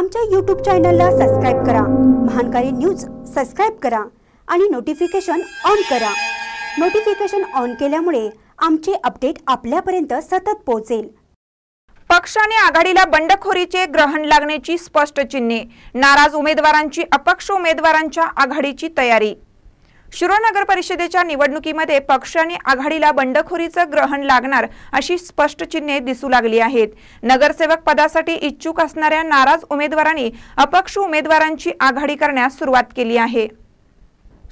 आमच्या यूट्यूब चॅनलला सबस्क्राईब करा महानकारी न्यूज सबस्क्राईब करा आणि नोटिफिकेशन ऑन करा नोटिफिकेशन ऑन केल्यामुळे आमचे अपडेट आपल्यापर्यंत सतत पोहोचेल पक्षाने आघाडीला बंडखोरीचे ग्रहण लागण्याची स्पष्ट चिन्हे नाराज उमेदवारांची अपक्ष उमेदवारांच्या आघाडीची तयारी शिरोळ नगर परिषदेच्या निवडणुकीमध्ये आणि आघाडीला बंडखोरीचं ग्रहण लागणार अशी स्पष्ट चिन्हे दिसू लागली आहेत नगरसेवक पदासाठी इच्छुक असणाऱ्या नाराज उमेदवारांनी अपक्ष उमेदवारांची आघाडी करण्यास सुरुवात केली आहे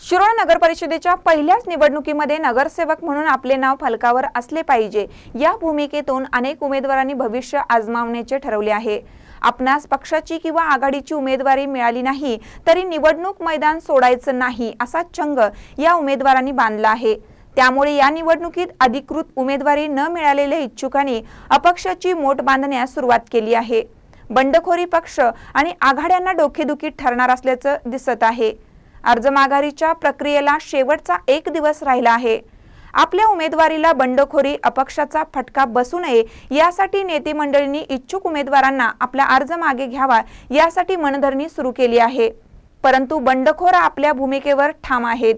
शिरोळ नगर परिषदेच्या पहिल्याच निवडणुकीमध्ये नगरसेवक म्हणून आपले नाव फलकावर असले पाहिजे या भूमिकेतून अनेक उमेदवारांनी भविष्य आजमावण्याचे ठरवले आहे आपणास पक्षाची किंवा आघाडीची उमेदवारी मिळाली नाही तरी निवडणूक मैदान सोडायचं नाही असा छंग या उमेदवारांनी बांधला आहे त्यामुळे या निवडणुकीत अधिकृत उमेदवारी न मिळालेल्या इच्छुकांनी अपक्षाची मोठ बांधण्यास सुरुवात केली आहे बंडखोरी पक्ष आणि आघाड्यांना डोकेदुखी ठरणार असल्याचं दिसत आहे अर्ज माघारीच्या प्रक्रियेला शेवटचा एक दिवस राहिला आहे आपल्या उमेदवारीला बंडखोरी अपक्षाचा फटका बसू नये यासाठी नेते मंडळींनी इच्छुक उमेदवारांना आपला अर्ज मागे घ्यावा यासाठी मनधरणी सुरू केली आहे परंतु बंडखोर आपल्या भूमिकेवर ठाम आहेत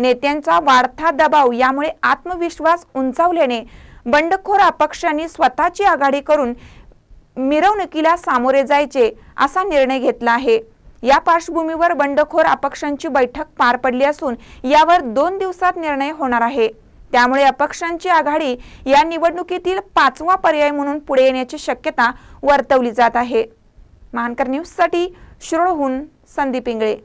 नेत्यांचा वाढता दबाव यामुळे आत्मविश्वास उंचावल्याने बंडखोर अपक्षांनी स्वतःची आघाडी करून मिरवणुकीला सामोरे जायचे असा निर्णय घेतला आहे या पार्श्वभूमीवर बंडखोर अपक्षांची बैठक पार पडली असून यावर दोन दिवसात निर्णय होणार आहे त्यामुळे अपक्षांची आघाडी या निवडणुकीतील पाचवा पर्याय म्हणून पुढे येण्याची शक्यता वर्तवली जात आहे मानकर न्यूजसाठी शिरोळहून संदीप इंगळे